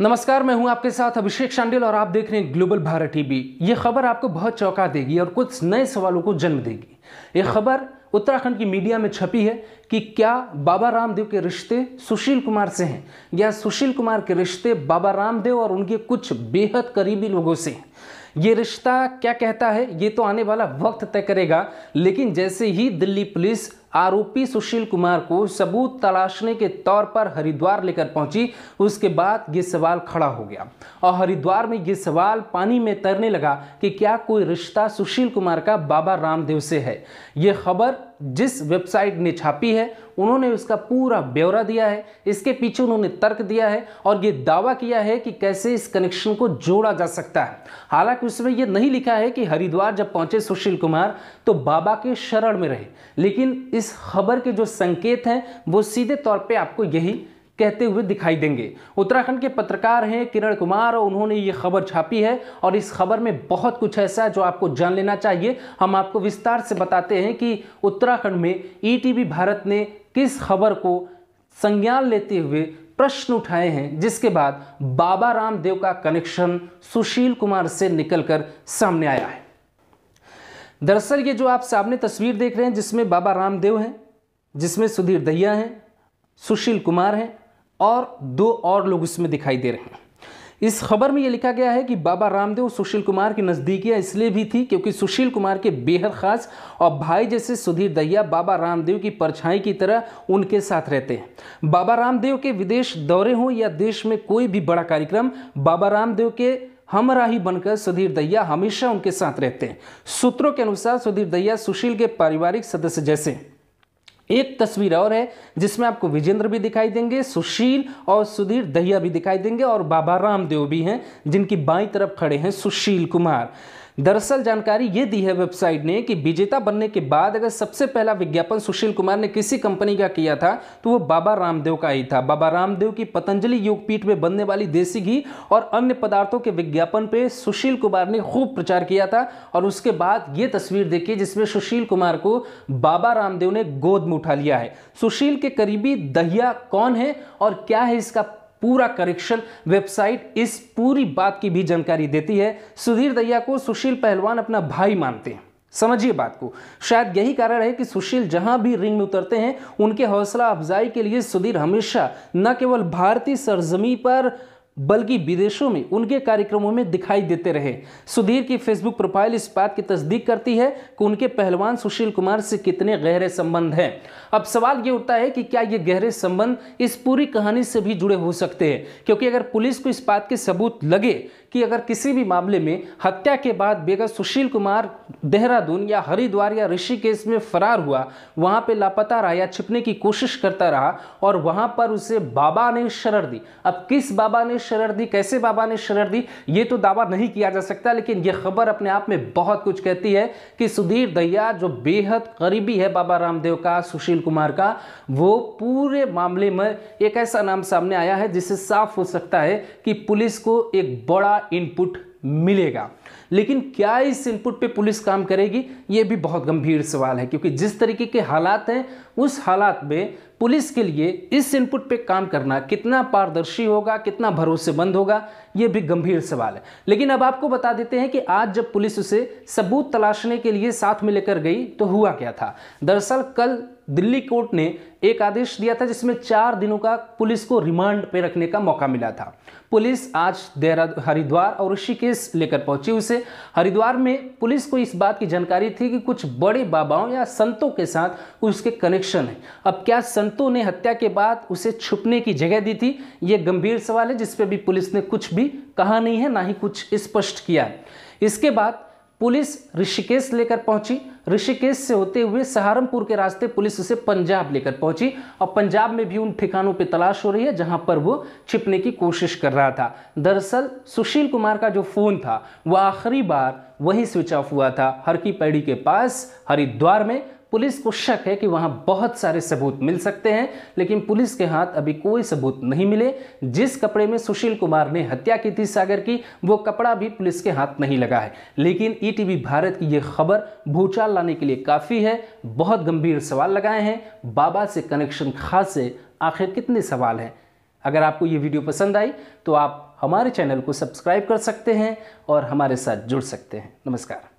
नमस्कार मैं हूं आपके साथ अभिषेक शांडिल और आप देख रहे हैं ग्लोबल भारत टीवी ये खबर आपको बहुत चौंका देगी और कुछ नए सवालों को जन्म देगी ये हाँ। खबर उत्तराखंड की मीडिया में छपी है कि क्या बाबा रामदेव के रिश्ते सुशील कुमार से हैं या सुशील कुमार के रिश्ते बाबा रामदेव और उनके कुछ बेहद करीबी लोगों से हैं ये रिश्ता क्या कहता है ये तो आने वाला वक्त तय करेगा लेकिन जैसे ही दिल्ली पुलिस आरोपी सुशील कुमार को सबूत तलाशने के तौर पर हरिद्वार लेकर पहुंची उसके बाद ये सवाल खड़ा हो गया और हरिद्वार में ये सवाल पानी में तैरने लगा कि क्या कोई रिश्ता सुशील कुमार का बाबा रामदेव से है ये खबर जिस वेबसाइट ने छापी है उन्होंने उसका पूरा ब्यौरा दिया है इसके पीछे उन्होंने तर्क दिया है और ये दावा किया है कि कैसे इस कनेक्शन को जोड़ा जा सकता है हालांकि उसमें यह नहीं लिखा है कि हरिद्वार जब पहुंचे सुशील कुमार तो बाबा के शरण में रहे लेकिन इस खबर के जो संकेत हैं वो सीधे तौर पे आपको यही कहते हुए दिखाई देंगे उत्तराखंड के पत्रकार हैं किरण कुमार और उन्होंने ये खबर छापी है और इस खबर में बहुत कुछ ऐसा है जो आपको जान लेना चाहिए हम आपको विस्तार से बताते हैं कि उत्तराखंड में ई e भारत ने किस खबर को संज्ञान लेते हुए प्रश्न उठाए हैं जिसके बाद बाबा रामदेव का कनेक्शन सुशील कुमार से निकलकर सामने आया है दरअसल ये जो आप सामने तस्वीर देख रहे हैं जिसमें बाबा रामदेव हैं जिसमें सुधीर दहिया हैं सुशील कुमार हैं और दो और लोग इसमें दिखाई दे रहे हैं इस खबर में ये लिखा गया है कि बाबा रामदेव सुशील कुमार की नज़दीकियाँ इसलिए भी थी क्योंकि सुशील कुमार के बेहद ख़ास और भाई जैसे सुधीर दहिया बाबा रामदेव की परछाई की तरह उनके साथ रहते हैं बाबा रामदेव के विदेश दौरे हों या देश में कोई भी बड़ा कार्यक्रम बाबा रामदेव के हम राही बनकर सुधीर दैया हमेशा उनके साथ रहते हैं सूत्रों के अनुसार सुधीर दैया सुशील के पारिवारिक सदस्य जैसे एक तस्वीर और है जिसमें आपको विजेंद्र भी दिखाई देंगे सुशील और सुधीर दहिया भी दिखाई देंगे और बाबा रामदेव भी हैं जिनकी बाई तरफ खड़े हैं सुशील कुमार दरअसल जानकारी ये दी है वेबसाइट ने कि विजेता बनने के बाद अगर सबसे पहला विज्ञापन सुशील कुमार ने किसी कंपनी का किया था तो वो बाबा रामदेव का ही था बाबा रामदेव की पतंजलि योगपीठ में बनने वाली देसी घी और अन्य पदार्थों के विज्ञापन पे सुशील कुमार ने खूब प्रचार किया था और उसके बाद ये तस्वीर देखिए जिसमें सुशील कुमार को बाबा रामदेव ने गोद में उठा लिया है सुशील के करीबी दहिया कौन है और क्या है इसका पूरा करेक्शन वेबसाइट इस पूरी बात की भी जानकारी देती है सुधीर दैया को सुशील पहलवान अपना भाई मानते हैं समझिए बात को शायद यही कारण है कि सुशील जहां भी रिंग में उतरते हैं उनके हौसला अफजाई के लिए सुधीर हमेशा न केवल भारतीय सरजमी पर बल्कि विदेशों में उनके कार्यक्रमों में दिखाई देते रहे सुधीर की फेसबुक प्रोफाइल इस बात की तस्दीक करती है कि उनके पहलवान सुशील कुमार से कितने गहरे संबंध हैं अब सवाल ये उठता है कि क्या ये गहरे संबंध इस पूरी कहानी से भी जुड़े हो सकते हैं क्योंकि अगर पुलिस को इस बात के सबूत लगे कि अगर किसी भी मामले में हत्या के बाद बेगर सुशील कुमार देहरादून या हरिद्वार या ऋषिकेश में फरार हुआ वहाँ पर लापता रहा या छिपने की कोशिश करता रहा और वहाँ पर उसे बाबा ने शरण दी अब किस बाबा ने शरण दी कैसे बाबा ने शरण दी ये तो दावा नहीं किया जा सकता लेकिन ये खबर अपने आप में बहुत कुछ कहती है कि सुधीर दहिया जो बेहद करीबी है बाबा रामदेव का सुशील कुमार का वो पूरे मामले में एक ऐसा नाम सामने आया है जिससे साफ हो सकता है कि पुलिस को एक बड़ा इनपुट मिलेगा लेकिन क्या इस इनपुट पे पुलिस काम करेगी ये भी बहुत गंभीर सवाल है क्योंकि जिस तरीके के हालात हैं उस हालात में पुलिस के लिए इस इनपुट पे काम करना कितना पारदर्शी होगा कितना भरोसेमंद होगा ये भी गंभीर सवाल है लेकिन अब आपको बता देते हैं कि आज जब पुलिस उसे सबूत तलाशने के लिए साथ में लेकर गई तो हुआ क्या था दरअसल कल दिल्ली कोर्ट ने एक आदेश दिया था जिसमें चार दिनों का पुलिस को रिमांड पे रखने का मौका मिला था पुलिस आज देहरादून हरिद्वार और ऋषिकेश लेकर पहुंची उसे हरिद्वार में पुलिस को इस बात की जानकारी थी कि कुछ बड़े बाबाओं या संतों के साथ उसके कनेक्शन है अब क्या संतों ने हत्या के बाद उसे छुपने की जगह दी थी ये गंभीर सवाल है जिसपे भी पुलिस ने कुछ भी कहा नहीं है ना ही कुछ स्पष्ट किया है इसके बाद पुलिस ऋषिकेश लेकर पहुंची ऋषिकेश से होते हुए सहारनपुर के रास्ते पुलिस उसे पंजाब लेकर पहुंची और पंजाब में भी उन ठिकानों पर तलाश हो रही है जहां पर वो छिपने की कोशिश कर रहा था दरअसल सुशील कुमार का जो फ़ोन था वह आखिरी बार वहीं स्विच ऑफ हुआ था हरकी पैड़ी के पास हरिद्वार में पुलिस को शक है कि वहाँ बहुत सारे सबूत मिल सकते हैं लेकिन पुलिस के हाथ अभी कोई सबूत नहीं मिले जिस कपड़े में सुशील कुमार ने हत्या की थी सागर की वो कपड़ा भी पुलिस के हाथ नहीं लगा है लेकिन ईटीवी e भारत की ये खबर भूचाल लाने के लिए काफ़ी है बहुत गंभीर सवाल लगाए हैं बाबा से कनेक्शन खास से आखिर कितने सवाल हैं अगर आपको ये वीडियो पसंद आई तो आप हमारे चैनल को सब्सक्राइब कर सकते हैं और हमारे साथ जुड़ सकते हैं नमस्कार